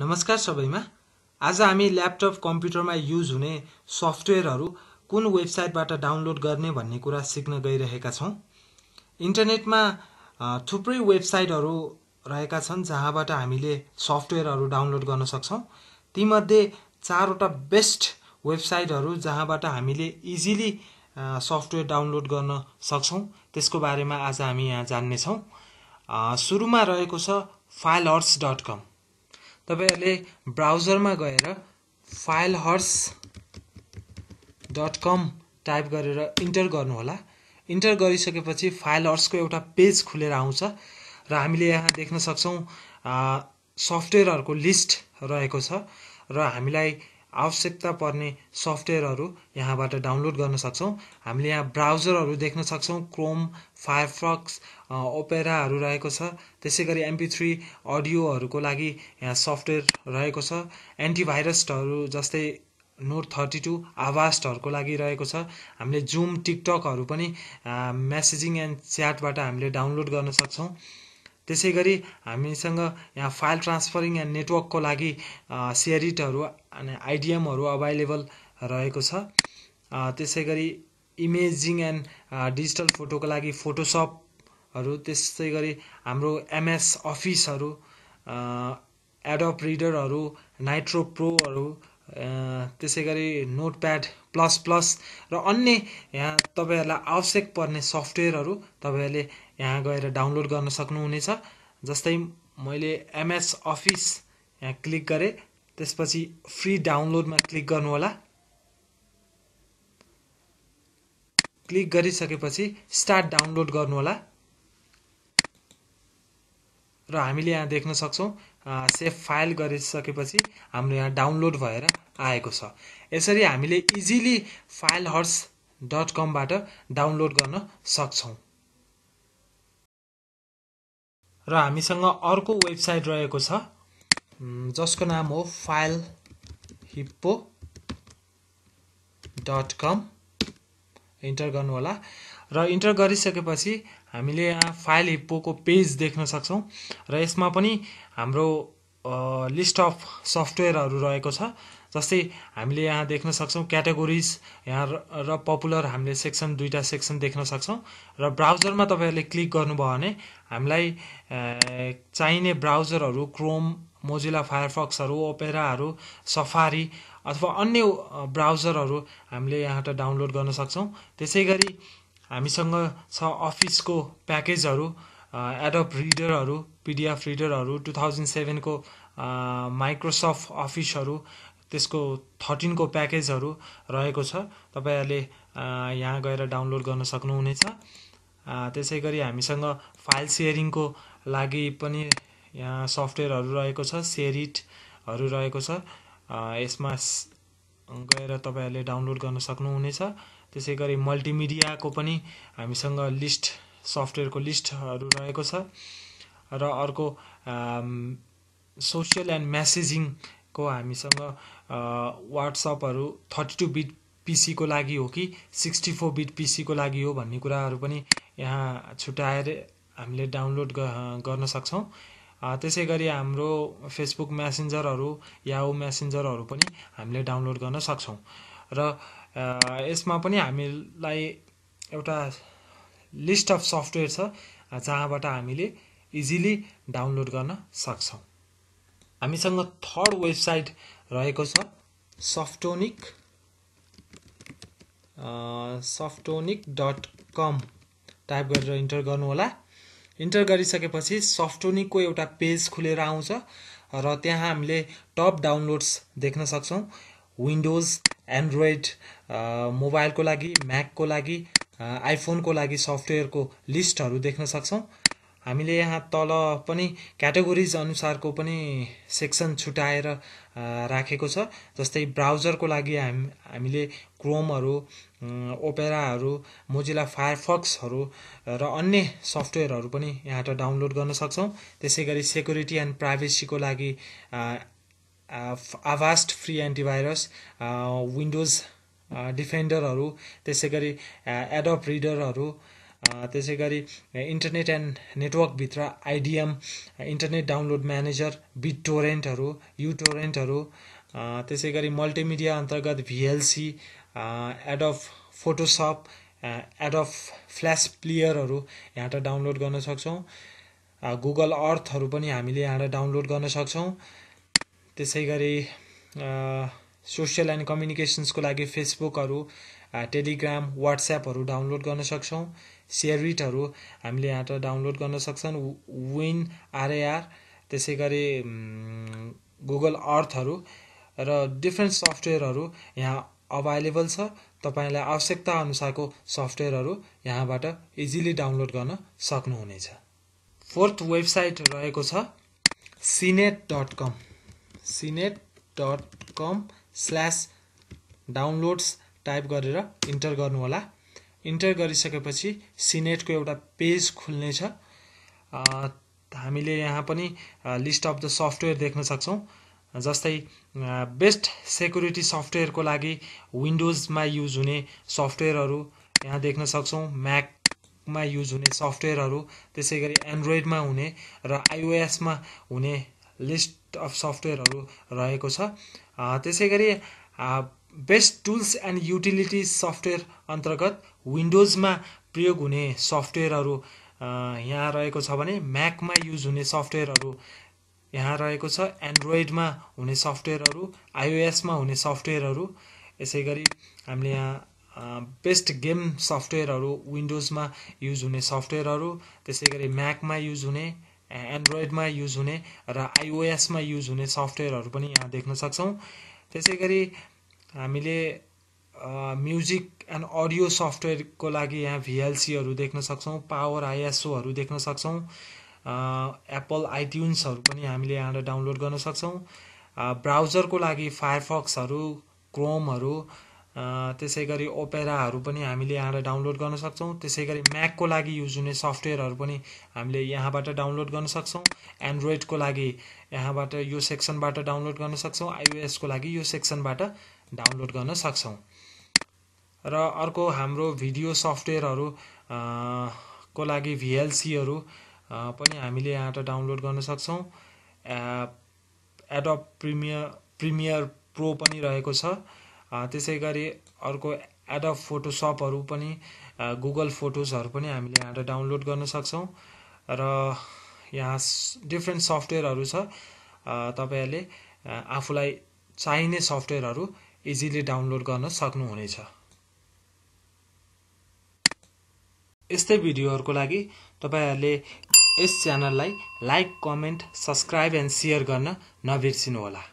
नमस्कार सबैमा आज हामी ल्यापटप कम्प्युटरमा युज हुने सफ्टवेयरहरू कुन वेबसाइटबाट डाउनलोड गर्ने भन्ने कुरा सिक्न गइरहेका छौँ इन्टरनेटमा थुप्रै वेबसाइटहरू रहेका छन् जहाँबाट हामीले सफ्टवेयरहरू डाउनलोड गर्न सक्छौँ तीमध्ये चारवटा बेस्ट वेबसाइटहरू जहाँबाट हामीले इजिली सफ्टवेयर डाउनलोड गर्न सक्छौँ त्यसको बारेमा आज हामी यहाँ जान्नेछौँ सुरुमा रहेको छ फाइल अर्स डट कम तपाईँहरूले ब्राउजरमा गएर FileHorse dot com type गरेर इन्टर गर्नुहोला इन्टर गरिसकेपछि फाइल हर्सको एउटा पेज खुलेर आउँछ र हामीले यहाँ देख्न सक्छौँ सफ्टवेयरहरूको लिस्ट रहेको छ र हामीलाई आवश्यकता पर्ने सफ्टवेयरहरू यहाँबाट डाउनलोड गर्न सक्छौँ हामीले यहाँ ब्राउजरहरू देख्न सक्छौँ क्रोम फायरफक्स ओपेराहरू रहेको छ त्यसै गरी एमपी थ्री अडियोहरूको लागि यहाँ सफ्टवेयर रहेको छ एन्टिभाइरसहरू जस्तै नोट थर्टी टू आवास्टहरूको लागि रहेको छ हामीले जुम टिकटकहरू पनि मेसेजिङ एन्ड च्याटबाट हामीले डाउनलोड गर्न सक्छौँ त्यसै गरी हामीसँग यहाँ फाइल ट्रान्सफरिङ एन्ड नेटवर्कको लागि सेयरिटहरू अनि आइडिएमहरू अभाइलेबल रहेको छ त्यसै गरी इमेजिङ एन्ड डिजिटल फोटोको लागि फोटोसपहरू त्यस्तै गरी हाम्रो एमएस अफिसहरू एडप रिडरहरू नाइट्रो प्रोहरू त्यसै गरी नोटप्याड प्लस प्लस र अन्य यहाँ तपाईँहरूलाई आवश्यक पर्ने सफ्टवेयरहरू तपाईँहरूले यहाँ गएर डाउनलोड गर्न सक्नुहुनेछ जस्तै मैले एमएस अफिस यहाँ क्लिक गरेँ त्यसपछि फ्री डाउनलोडमा क्लिक गर्नुहोला क्लिक गरिसकेपछि स्टार्ट डाउनलोड गर्नुहोला र हामीले यहाँ देख्न सक्छौँ सेफ फाइल गरिसकेपछि हाम्रो यहाँ डाउनलोड भएर आएको छ यसरी हामीले इजिली फाइल हर्स डट कमबाट डाउनलोड गर्न सक्छौँ र हामीसँग अर्को वेबसाइट रहेको छ जसको नाम हो FileHippo dot com enter गर्नुहोला र इन्टर गरिसकेपछि हामीले यहाँ फाइल हिप्पोको पेज देख्न सक्छौँ र यसमा पनि हाम्रो लिस्ट अफ सफ्टवेयरहरू रहेको छ जस्तै हामीले यहाँ देख्न सक्छौँ क्याटेगोरिज यहाँ र पपुलर हामीले सेक्सन दुईवटा सेक्सन देख्न सक्छौँ र ब्राउजरमा तपाईँहरूले क्लिक गर्नुभयो भने हामीलाई चाहिने ब्राउजरहरू क्रोम मोजिला फायरफक्सहरू ओपेराहरू सफारी अथवा अन्य ब्राउजरहरू हामीले यहाँबाट डाउनलोड गर्न सक्छौँ त्यसै गरी हामीसँग छ अफिसको प्याकेजहरू एडप रिडरहरू पिडिएफ रिडरहरू टु थाउजन्ड सेभेनको माइक्रोसफ्ट अफिसहरू त्यसको थर्टिनको प्याकेजहरू रहेको छ तपाईँहरूले यहाँ गएर डाउनलोड गर्न सक्नुहुनेछ त्यसै गरी हामीसँग फाइल सेयरिङको लागि पनि यहाँ सफ्टवेयरहरू रहेको छ सेरिटहरू रहेको छ यसमा गएर तपाईँहरूले डाउनलोड गर्न सक्नुहुनेछ त्यसै गरी मल्टिमिडियाको पनि हामीसँग लिस्ट सफ्टवेयरको लिस्टहरू रहेको छ र अर्को सोसियल एन्ड म्यासेजिङको हामीसँग वाट्सपहरू थर्टी टू बिट पिसीको लागि हो कि सिक्सटी फोर बिट पिसीको लागि हो भन्ने कुराहरू पनि यहाँ छुट्याएर हामीले डाउनलोड गर्न सक्छौँ त्यसै गरी हाम्रो फेसबुक म्यासेन्जरहरू याहु म्यासेन्जरहरू पनि हामीले डाउनलोड गर्न सक्छौँ र यसमा पनि हामीलाई एउटा लिस्ट अफ सफ्टवेयर छ जहाँबाट हामीले इजिली डाउनलोड गर्न सक्छौँ हामीसँग थर्ड वेबसाइट रहेको छ Softonic Softonic dot com type गरेर इन्टर गर्नुहोला इन्टर गरिसकेपछि सफ्टोनिकको एउटा पेज खुलेर आउँछ र त्यहाँ हामीले टप डाउनलोड्स देख्न सक्छौँ विन्डोज एन्ड्रोइड मोबाइलको लागि म्याकको लागि आइफोनको लागि सफ्टवेयरको लिस्टहरू देख्न सक्छौँ हामीले यहाँ तल पनि क्याटेगोरिज अनुसारको पनि सेक्सन छुट्याएर राखेको छ जस्तै ब्राउजरको लागि हाम हामीले क्रोमहरू ओपेराहरू मोजिला फायरफक्सहरू र अन्य सफ्टवेयरहरू पनि यहाँबाट डाउनलोड गर्न सक्छौँ त्यसै गरी सेक्युरिटी एन्ड प्राइभेसीको लागि आभास्ट फ्री एन्टिभाइरस विन्डोज डिफेन्डरहरू त्यसै गरी एडप रिडरहरू त्यसै गरी इन्टरनेट एन्ड नेटवर्कभित्र IDM internet download manager bit टोरेन्टहरू युटोरेन्टहरू त्यसै गरी मल्टिमिडिया अन्तर्गत भिएलसी एडप फोटोसप एडप फ्ल्यास प्लेयरहरू यहाँबाट डाउनलोड गर्न सक्छौँ गुगल अर्थहरू पनि हामीले यहाँबाट डाउनलोड गर्न सक्छौँ त्यसै गरी सोसियल एन्ड कम्युनिकेसन्सको लागि फेसबुकहरू टेलिग्राम वाट्सएपहरू डाउनलोड गर्न सक्छौँ सेयरिटहरू हामीले यहाँबाट डाउनलोड गर्न सक्छन् विन आरएआर त्यसै गरी गुगल अर्थहरू र डिफ्रेन्ट सफ्टवेयरहरू यहाँ अभाइलेबल छ तपाईँलाई आवश्यकता अनुसारको सफ्टवेयरहरू यहाँबाट इजिली डाउनलोड गर्न सक्नुहुनेछ फोर्थ वेबसाइट रहेको छ CNET dot com CNET dot com slash downloads type गरेर इन्टर गर्नुहोला इन्टर गरिसकेपछि सिनेटको एउटा पेज खुल्नेछ हामीले यहाँ पनि लिस्ट अफ द सफ्टवेयर देख्न सक्छौँ जस्तै बेस्ट सेक्युरिटी सफ्टवेयरको लागि विन्डोजमा युज हुने सफ्टवेयरहरू यहाँ देख्न सक्छौँ म्याकमा युज हुने सफ्टवेयरहरू त्यसै गरी एन्ड्रोइडमा हुने र आइओएसमा हुने लिस्ट अफ सफ्टवेयरहरू रहेको छ त्यसै गरी best tools and utility software अन्तर्गत विन्डोजमा प्रयोग हुने सफ्टवेयरहरू यहाँ रहेको छ भने म्याकमा युज हुने सफ्टवेयरहरू यहाँ रहेको छ एन्ड्रोइडमा हुने सफ्टवेयरहरू आइओएसमा हुने सफ्टवेयरहरू यसै गरी हामीले यहाँ बेस्ट गेम सफ्टवेयरहरू विन्डोजमा युज हुने सफ्टवेयरहरू त्यसै गरी म्याकमा युज हुने एन्ड्रोइडमा युज हुने र आइओएसमा युज हुने सफ्टवेयरहरू पनि यहाँ देख्न सक्छौँ त्यसै गरी हामीले म्युजिक एन्ड अडियो सफ्टवेयरको लागि यहाँ भिएलसीहरू देख्न सक्छौँ पावर आइएसओहरू देख्न सक्छौँ एप्पल आइट्युन्सहरू पनि हामीले यहाँबाट डाउनलोड गर्न सक्छौँ ब्राउजरको लागि फायरफक्सहरू क्रोमहरू त्यसै गरी ओपेराहरू पनि हामीले यहाँबाट डाउनलोड गर्न सक्छौँ त्यसै गरी म्याकको लागि युज हुने सफ्टवेयरहरू पनि हामीले यहाँबाट डाउनलोड गर्न सक्छौँ एन्ड्रोइडको लागि यहाँबाट यो सेक्सनबाट डाउनलोड गर्न सक्छौँ आइओएसको लागि यो सेक्सनबाट डाउनलोड गर्न सक्छौँ र अर्को हाम्रो भिडियो सफ्टवेयरहरू को लागि भिएलसीहरू पनि हामीले यहाँबाट डाउनलोड गर्न सक्छौँ एडप प्रिमियर प्रिमियर प्रो पनि रहेको छ त्यसै गरी अर्को एडप फोटोसपहरू पनि गुगल फोटोजहरू पनि हामीले यहाँबाट डाउनलोड गर्न सक्छौँ र यहाँ डिफ्रेन्ट सफ्टवेयरहरू छ तपाईँहरूले आफूलाई चाहिने सफ्टवेयरहरू इजिली डाउनलोड गर्न सक्नुहुनेछ यस्तै भिडियोहरूको लागि तपाईँहरूले यस च्यानललाई like comment subscribe and share गर्न नबिर्सिनुहोला